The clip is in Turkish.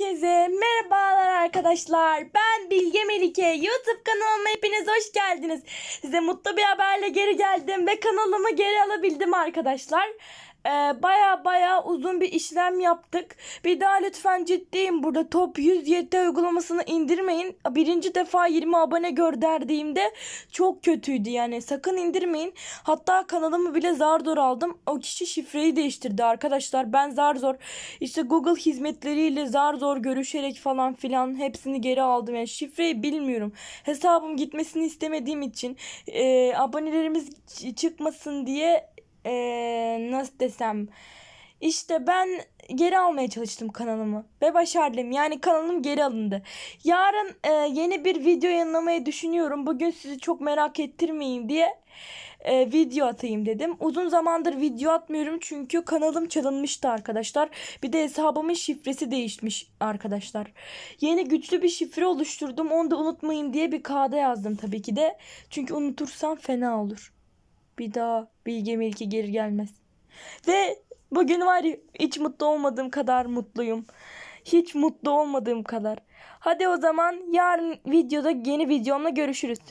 Herkese merhabalar arkadaşlar. Ben Bilge Melike. YouTube kanalıma hepiniz hoş geldiniz. Size mutlu bir haberle geri geldim ve kanalımı geri alabildim arkadaşlar. Ee, baya baya uzun bir işlem yaptık. Bir daha lütfen ciddiyim burada Top 107 uygulamasını indirmeyin. Birinci defa 20 abone gönderdiğimde çok kötüydü yani sakın indirmeyin. Hatta kanalımı bile zar zor aldım. O kişi şifreyi değiştirdi arkadaşlar. Ben zar zor işte Google hizmetleriyle zar zor görüşerek falan filan hepsini geri aldım. Yani şifreyi bilmiyorum. Hesabım gitmesini istemediğim için e, abonelerimiz çıkmasın diye ee, nasıl desem işte ben geri almaya çalıştım kanalımı ve başardım. Yani kanalım geri alındı. Yarın e, yeni bir video yayınlamayı düşünüyorum. Bugün sizi çok merak ettirmeyeyim diye e, video atayım dedim. Uzun zamandır video atmıyorum çünkü kanalım çalınmıştı arkadaşlar. Bir de hesabımın şifresi değişmiş arkadaşlar. Yeni güçlü bir şifre oluşturdum. Onu da unutmayın diye bir kağıda yazdım tabii ki de. Çünkü unutursam fena olur. Bir daha bilge milki geri gelmez. Ve bugün var ya hiç mutlu olmadığım kadar mutluyum. Hiç mutlu olmadığım kadar. Hadi o zaman yarın videoda yeni videomla görüşürüz.